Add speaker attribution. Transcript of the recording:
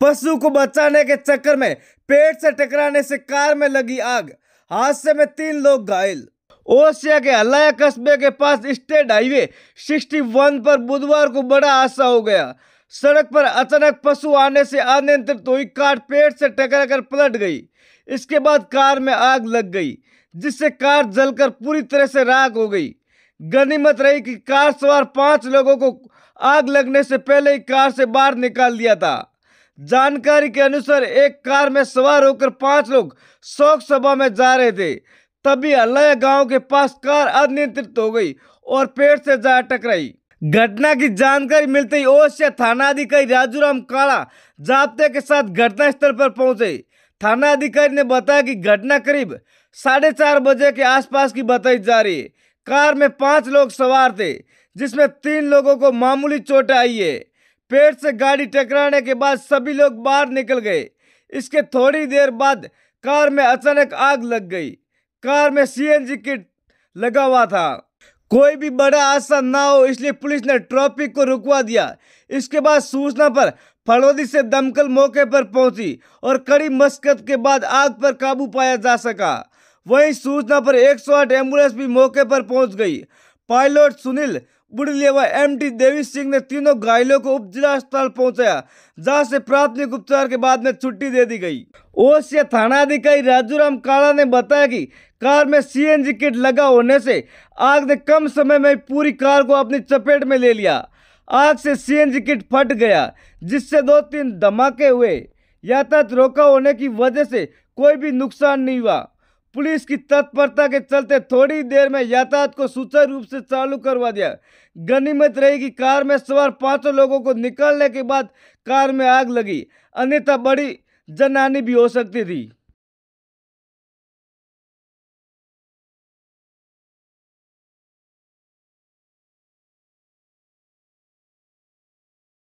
Speaker 1: पशु को बचाने के चक्कर में पेड़ से टकराने से कार में लगी आग हादसे में तीन लोग घायल ओशिया के हलाया कस्बे के पास स्टेट हाईवे 61 पर बुधवार को बड़ा हादसा हो गया सड़क पर अचानक पशु आने से अनियंत्रित हुई कार पेड़ से टकराकर पलट गई इसके बाद कार में आग लग गई जिससे कार जलकर पूरी तरह से राख हो गई गनीमत रही कि कार सवार पांच लोगों को आग लगने से पहले ही कार से बाहर निकाल दिया था जानकारी के अनुसार एक कार में सवार होकर पांच लोग शोक सभा में जा रहे थे तभी हल्लाया गांव के पास कार अनियंत्रित हो गई और पेड़ से जा टकराई घटना की जानकारी मिलते ही ओवश्य थाना अधिकारी राजूराम काला जाप्ते के साथ घटना स्थल पर पहुंचे थाना अधिकारी ने बताया कि घटना करीब साढ़े चार बजे के आसपास की बताई जा रही है कार में पांच लोग सवार थे जिसमें तीन लोगों को मामूली चोट आई है पेड़ से गाड़ी टकराने के बाद सभी लोग बाहर निकल गए इसके थोड़ी देर बाद कार में अचानक आग लग गई कार में सीएनजी किट लगा हुआ था कोई भी बड़ा आसान ना हो इसलिए पुलिस ने ट्रॉफिक को रुकवा दिया इसके बाद सूचना पर फलोदी से दमकल मौके पर पहुंची और कड़ी मशक्कत के बाद आग पर काबू पाया जा सका वहीं सूचना पर 108 एम्बुलेंस भी मौके पर पहुंच गई पायलट सुनील बुढ़लेवा एमडी देवी सिंह ने तीनों घायलों को उपजिला अस्पताल पहुंचाया जहां से प्राथमिक उपचार के बाद में छुट्टी दे दी गई ओसिया थानाधिकारी राजूराम काला ने बताया कि कार में सीएनजी किट लगा होने से आग ने कम समय में पूरी कार को अपनी चपेट में ले लिया आग से सीएनजी किट फट गया जिससे दो तीन धमाके हुए यातायात रोका होने की वजह से कोई भी नुकसान नहीं हुआ पुलिस की तत्परता के चलते थोड़ी देर में यातायात को सुचारू रूप से चालू करवा दिया गनीमत रही कि कार में सवार पांचों लोगों को निकालने के बाद कार में आग लगी अन्यथा बड़ी जनानी भी हो सकती थी